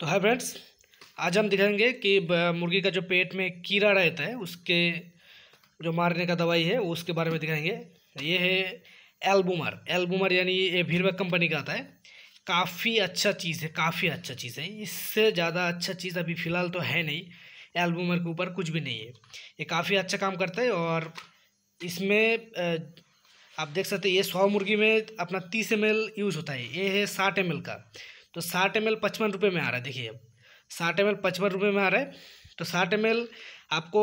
तो hi friends आज हम दिखाएंगे कि मुर्गी का जो पेट में कीड़ा रहता है उसके जो मारने का दवाई है उसके बारे में दिखाएंगे ये है एल्बुमर एल्बुमर यानी ये भीरवा कंपनी का आता है काफ़ी अच्छा चीज़ है काफ़ी अच्छा चीज़ है इससे ज़्यादा अच्छा चीज़ अभी फ़िलहाल तो है नहीं एल्बुमर के ऊपर कुछ भी नहीं है ये काफ़ी अच्छा काम करता है और इसमें आप देख सकते हैं ये सौ मुर्गी में अपना तीस एम यूज़ होता है ये है साठ एम का तो साठ एम एल पचपन रुपये में आ रहा है देखिए अब साठ एम एल पचपन रुपये में आ रहा है तो साठ एम एल आपको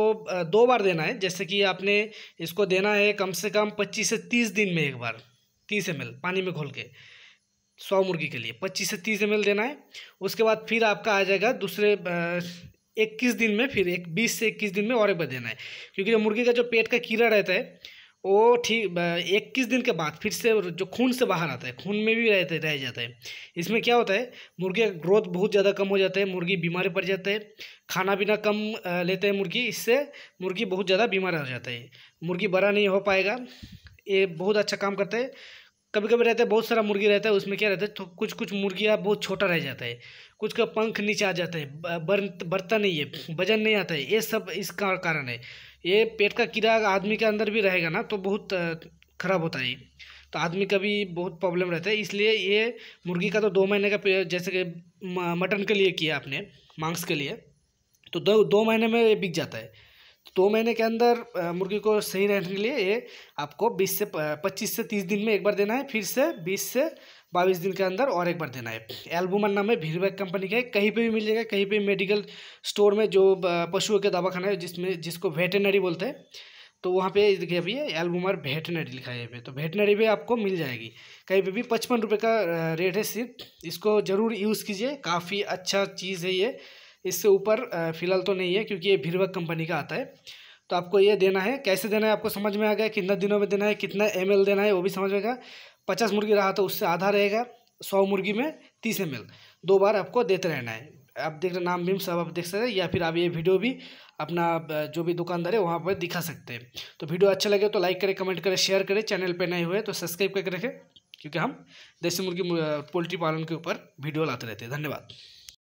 दो बार देना है जैसे कि आपने इसको देना है कम से कम पच्चीस से तीस दिन में एक बार तीस एम एल पानी में घोल के सौ मुर्गी के लिए पच्चीस से तीस एम देना है उसके बाद फिर आपका आ जाएगा दूसरे इक्कीस दिन में फिर एक बीस से इक्कीस दिन में और एक बार देना है क्योंकि मुर्गी का जो पेट का कीड़ा रहता है वो ठीक इक्कीस दिन के बाद फिर से जो खून से बाहर आता है खून में भी रहते रह जाता है इसमें क्या होता है मुर्गी का ग्रोथ बहुत ज़्यादा कम हो जाता है मुर्गी बीमारी पड़ जाता है खाना पीना कम लेते हैं मुर्गी इससे मुर्गी बहुत ज़्यादा बीमार हो जाता है मुर्गी बड़ा नहीं हो पाएगा ये बहुत अच्छा काम करता है कभी कभी रहता है बहुत सारा मुर्गी रहता है उसमें क्या रहता है तो कुछ कुछ मुर्गिया बहुत छोटा रह जाता है कुछ का पंख नीचे आ जाता है बर बढ़ता नहीं है वजन नहीं आता है ये सब इसका कारण है ये पेट का कीड़ा आदमी के अंदर भी रहेगा ना तो बहुत खराब होता है तो आदमी का भी बहुत प्रॉब्लम रहता है इसलिए ये मुर्गी का तो दो महीने का जैसे कि मटन के लिए किया आपने मांस के लिए तो दो दो महीने में ये बिक जाता है दो महीने के अंदर मुर्गी को सही रहने के लिए ये आपको 20 से 25 से 30 दिन में एक बार देना है फिर से 20 से 22 दिन के अंदर और एक बार देना है एल्बुमन नाम है भीरबैक कंपनी का है कहीं पे भी मिल जाएगा कहीं पे मेडिकल स्टोर में जो पशुओं के दवाखाना है जिसमें जिसको वेटनरी बोलते हैं तो वहाँ पे देखिए अभी एल्बुमर वेटनरी लिखा है पे तो वेटनरी भी आपको मिल जाएगी कहीं पे भी पचपन रुपये का रेट है सिर्फ इसको ज़रूर यूज़ कीजिए काफ़ी अच्छा चीज़ है ये इससे ऊपर फिलहाल तो नहीं है क्योंकि ये भीरवक कंपनी का आता है तो आपको ये देना है कैसे देना है आपको समझ में आ गया कितना दिनों में देना है कितना एम देना है वो भी समझ में आएगा पचास मुर्गी रहा तो उससे आधा रहेगा सौ मुर्गी में तीस एम दो बार आपको देते रहना है आप देख रहे नाम भीम सब आप देख सकते हैं या फिर आप ये वीडियो भी अपना जो भी दुकानदार है वहाँ पर दिखा सकते हैं तो वीडियो अच्छा लगे तो लाइक करें कमेंट करें शेयर करें चैनल पर नए हुए तो सब्सक्राइब करके रखें क्योंकि हम देसी मुर्गी पोल्ट्री पालन के ऊपर वीडियो लाते रहते हैं धन्यवाद